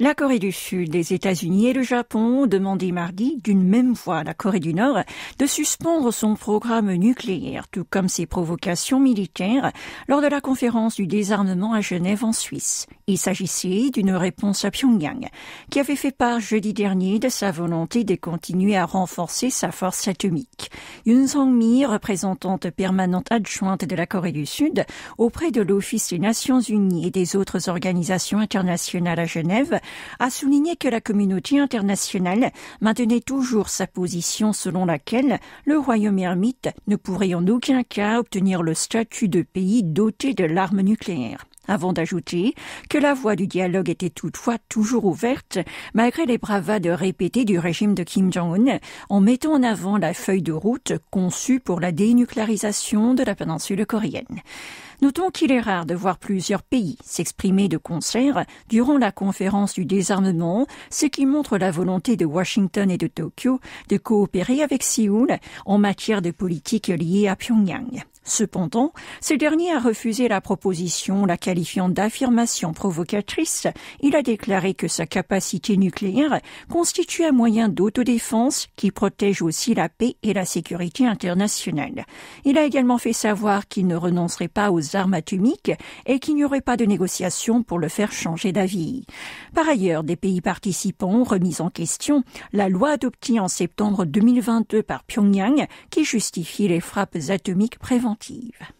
La Corée du Sud, les États-Unis et le Japon ont demandé mardi, d'une même voix à la Corée du Nord, de suspendre son programme nucléaire, tout comme ses provocations militaires, lors de la conférence du désarmement à Genève en Suisse. Il s'agissait d'une réponse à Pyongyang, qui avait fait part jeudi dernier de sa volonté de continuer à renforcer sa force atomique. Yun Song-mi, représentante permanente adjointe de la Corée du Sud, auprès de l'Office des Nations Unies et des autres organisations internationales à Genève, a souligné que la communauté internationale maintenait toujours sa position selon laquelle le royaume ermite ne pourrait en aucun cas obtenir le statut de pays doté de l'arme nucléaire avant d'ajouter que la voie du dialogue était toutefois toujours ouverte, malgré les bravades répétées du régime de Kim Jong-un, en mettant en avant la feuille de route conçue pour la dénucléarisation de la péninsule coréenne. Notons qu'il est rare de voir plusieurs pays s'exprimer de concert durant la conférence du désarmement, ce qui montre la volonté de Washington et de Tokyo de coopérer avec Séoul en matière de politique liée à Pyongyang. Cependant, ce dernier a refusé la proposition, la qualifiant d'affirmation provocatrice. Il a déclaré que sa capacité nucléaire constitue un moyen d'autodéfense qui protège aussi la paix et la sécurité internationale. Il a également fait savoir qu'il ne renoncerait pas aux armes atomiques et qu'il n'y aurait pas de négociations pour le faire changer d'avis. Par ailleurs, des pays participants ont remis en question la loi adoptée en septembre 2022 par Pyongyang qui justifie les frappes atomiques préventives.